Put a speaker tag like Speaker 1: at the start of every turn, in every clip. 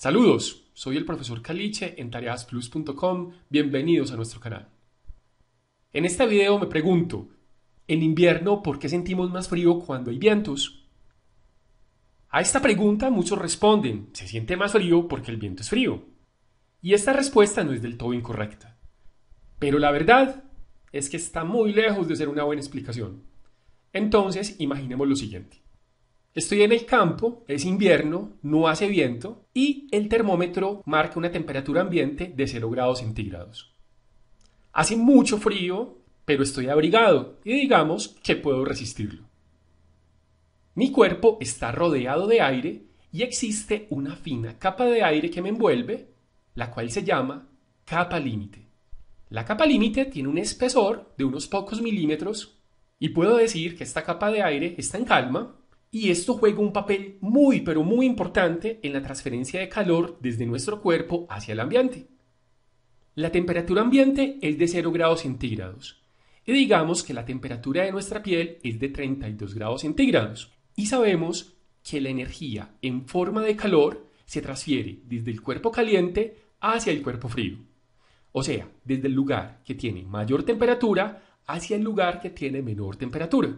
Speaker 1: Saludos, soy el profesor Caliche en tareasplus.com, bienvenidos a nuestro canal. En este video me pregunto, en invierno, ¿por qué sentimos más frío cuando hay vientos? A esta pregunta muchos responden, se siente más frío porque el viento es frío. Y esta respuesta no es del todo incorrecta. Pero la verdad es que está muy lejos de ser una buena explicación. Entonces, imaginemos lo siguiente. Estoy en el campo, es invierno, no hace viento y el termómetro marca una temperatura ambiente de 0 grados centígrados. Hace mucho frío, pero estoy abrigado y digamos que puedo resistirlo. Mi cuerpo está rodeado de aire y existe una fina capa de aire que me envuelve, la cual se llama capa límite. La capa límite tiene un espesor de unos pocos milímetros y puedo decir que esta capa de aire está en calma y esto juega un papel muy, pero muy importante en la transferencia de calor desde nuestro cuerpo hacia el ambiente. La temperatura ambiente es de 0 grados centígrados. Y digamos que la temperatura de nuestra piel es de 32 grados centígrados. Y sabemos que la energía en forma de calor se transfiere desde el cuerpo caliente hacia el cuerpo frío. O sea, desde el lugar que tiene mayor temperatura hacia el lugar que tiene menor temperatura.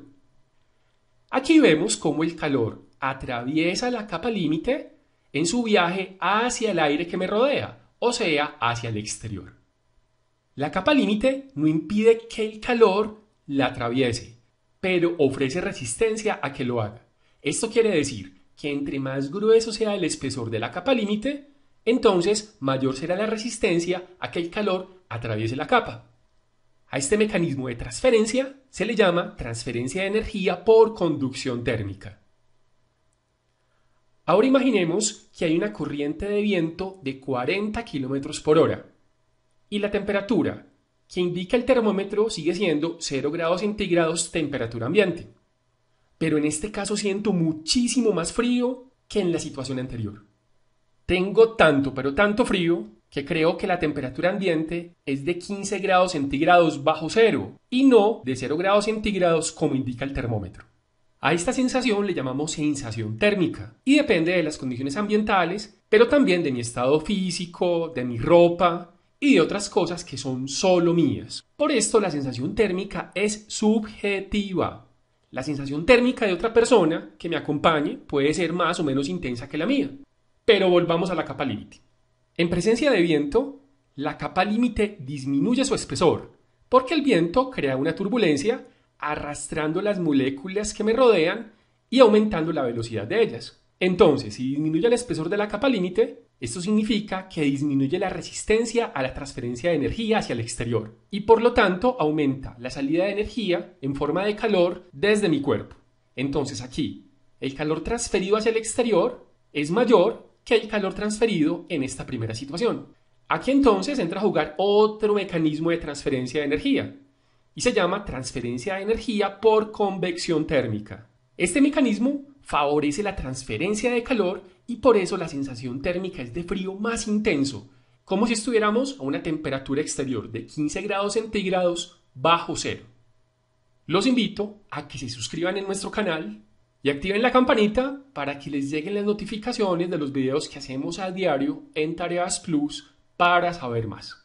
Speaker 1: Aquí vemos cómo el calor atraviesa la capa límite en su viaje hacia el aire que me rodea, o sea, hacia el exterior. La capa límite no impide que el calor la atraviese, pero ofrece resistencia a que lo haga. Esto quiere decir que entre más grueso sea el espesor de la capa límite, entonces mayor será la resistencia a que el calor atraviese la capa. A este mecanismo de transferencia se le llama transferencia de energía por conducción térmica. Ahora imaginemos que hay una corriente de viento de 40 km por hora y la temperatura que indica el termómetro sigue siendo 0 grados centígrados temperatura ambiente. Pero en este caso siento muchísimo más frío que en la situación anterior. Tengo tanto, pero tanto frío que creo que la temperatura ambiente es de 15 grados centígrados bajo cero y no de 0 grados centígrados como indica el termómetro. A esta sensación le llamamos sensación térmica y depende de las condiciones ambientales, pero también de mi estado físico, de mi ropa y de otras cosas que son solo mías. Por esto la sensación térmica es subjetiva. La sensación térmica de otra persona que me acompañe puede ser más o menos intensa que la mía. Pero volvamos a la capa límite. En presencia de viento, la capa límite disminuye su espesor, porque el viento crea una turbulencia arrastrando las moléculas que me rodean y aumentando la velocidad de ellas. Entonces, si disminuye el espesor de la capa límite, esto significa que disminuye la resistencia a la transferencia de energía hacia el exterior y por lo tanto aumenta la salida de energía en forma de calor desde mi cuerpo. Entonces aquí, el calor transferido hacia el exterior es mayor que hay calor transferido en esta primera situación. Aquí entonces entra a jugar otro mecanismo de transferencia de energía y se llama transferencia de energía por convección térmica. Este mecanismo favorece la transferencia de calor y por eso la sensación térmica es de frío más intenso, como si estuviéramos a una temperatura exterior de 15 grados centígrados bajo cero. Los invito a que se suscriban en nuestro canal y activen la campanita para que les lleguen las notificaciones de los videos que hacemos a diario en Tareas Plus para saber más.